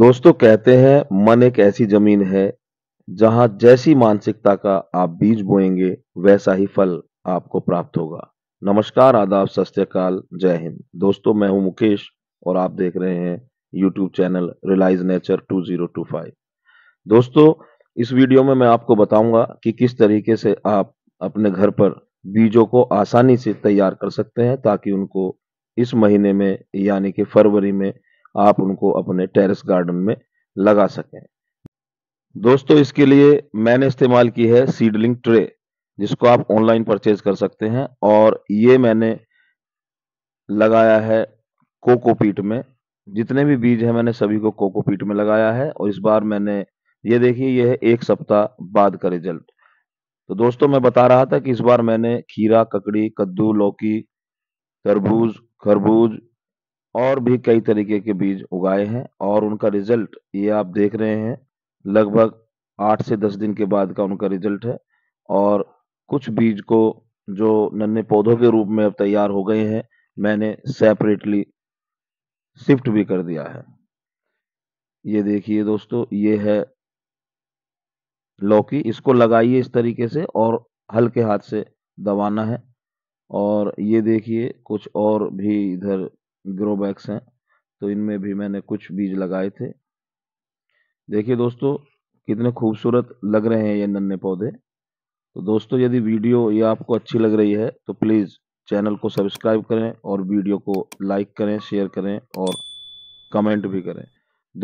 दोस्तों कहते हैं मन एक ऐसी जमीन है जहां जैसी मानसिकता का आप बीज बोएंगे वैसा ही फल आपको प्राप्त होगा नमस्कार आदाब सत्यकाल जय हिंद दोस्तों मैं हूं मुकेश और आप देख रहे हैं यूट्यूब चैनल रिलाइज नेचर 2025 दोस्तों इस वीडियो में मैं आपको बताऊंगा कि किस तरीके से आप अपने घर पर बीजों को आसानी से तैयार कर सकते हैं ताकि उनको इस महीने में यानी कि फरवरी में आप उनको अपने टेरेस गार्डन में लगा सकें दोस्तों इसके लिए मैंने इस्तेमाल की है सीडलिंग ट्रे जिसको आप ऑनलाइन परचेज कर सकते हैं और ये मैंने लगाया है कोकोपीट में जितने भी बीज है मैंने सभी को कोकोपीट में लगाया है और इस बार मैंने ये देखिए यह है एक सप्ताह बाद का रिजल्ट तो दोस्तों मैं बता रहा था कि इस बार मैंने खीरा ककड़ी कद्दू लौकी तरबूज खरबूज और भी कई तरीके के बीज उगाए हैं और उनका रिजल्ट ये आप देख रहे हैं लगभग आठ से दस दिन के बाद का उनका रिजल्ट है और कुछ बीज को जो नन्हे पौधों के रूप में अब तैयार हो गए हैं मैंने सेपरेटली शिफ्ट भी कर दिया है ये देखिए दोस्तों ये है लौकी इसको लगाइए इस तरीके से और हल्के हाथ से दबाना है और ये देखिए कुछ और भी इधर ग्रो बैग्स हैं तो इनमें भी मैंने कुछ बीज लगाए थे देखिए दोस्तों कितने खूबसूरत लग रहे हैं ये नन्हे पौधे तो दोस्तों यदि वीडियो ये आपको अच्छी लग रही है तो प्लीज़ चैनल को सब्सक्राइब करें और वीडियो को लाइक करें शेयर करें और कमेंट भी करें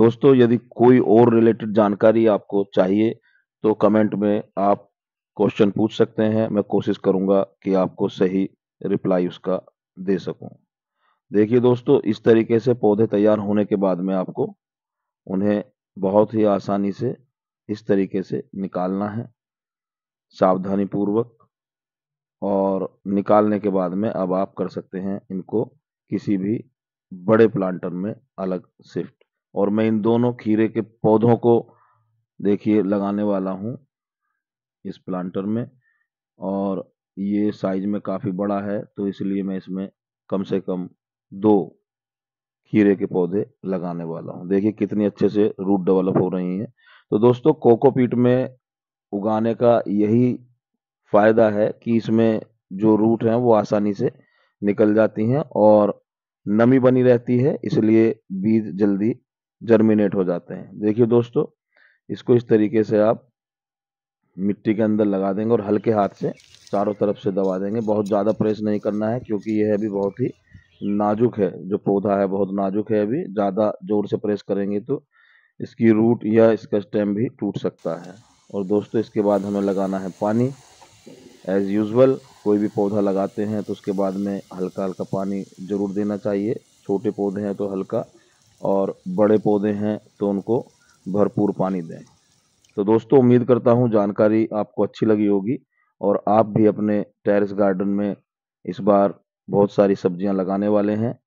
दोस्तों यदि कोई और रिलेटेड जानकारी आपको चाहिए तो कमेंट में आप क्वेश्चन पूछ सकते हैं मैं कोशिश करूंगा कि आपको सही रिप्लाई उसका दे सकूं देखिए दोस्तों इस तरीके से पौधे तैयार होने के बाद में आपको उन्हें बहुत ही आसानी से इस तरीके से निकालना है सावधानी पूर्वक और निकालने के बाद में अब आप कर सकते हैं इनको किसी भी बड़े प्लांटर में अलग शिफ्ट और मैं इन दोनों खीरे के पौधों को देखिए लगाने वाला हूँ इस प्लांटर में और ये साइज में काफ़ी बड़ा है तो इसलिए मैं इसमें कम से कम दो खीरे के पौधे लगाने वाला हूँ देखिए कितनी अच्छे से रूट डेवलप हो रही हैं तो दोस्तों कोकोपीट में उगाने का यही फायदा है कि इसमें जो रूट हैं वो आसानी से निकल जाती हैं और नमी बनी रहती है इसलिए बीज जल्दी जर्मिनेट हो जाते हैं देखिए दोस्तों इसको इस तरीके से आप मिट्टी के अंदर लगा देंगे और हल्के हाथ से चारों तरफ से दबा देंगे बहुत ज़्यादा प्रेस नहीं करना है क्योंकि यह अभी बहुत ही नाजुक है जो पौधा है बहुत नाजुक है अभी ज़्यादा जोर से प्रेस करेंगे तो इसकी रूट या इसका स्टेम भी टूट सकता है और दोस्तों इसके बाद हमें लगाना है पानी एज़ यूज़ुअल कोई भी पौधा लगाते हैं तो उसके बाद में हल्का हल्का पानी ज़रूर देना चाहिए छोटे पौधे हैं तो हल्का और बड़े पौधे हैं तो उनको भरपूर पानी दें तो दोस्तों उम्मीद करता हूँ जानकारी आपको अच्छी लगी होगी और आप भी अपने टेरेस गार्डन में इस बार बहुत सारी सब्जियां लगाने वाले हैं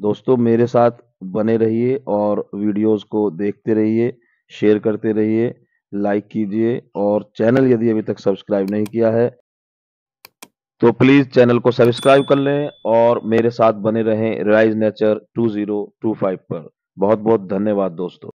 दोस्तों मेरे साथ बने रहिए और वीडियोस को देखते रहिए शेयर करते रहिए लाइक कीजिए और चैनल यदि अभी तक सब्सक्राइब नहीं किया है तो प्लीज चैनल को सब्सक्राइब कर लें और मेरे साथ बने रहें राइज नेचर 2025 पर बहुत बहुत धन्यवाद दोस्तों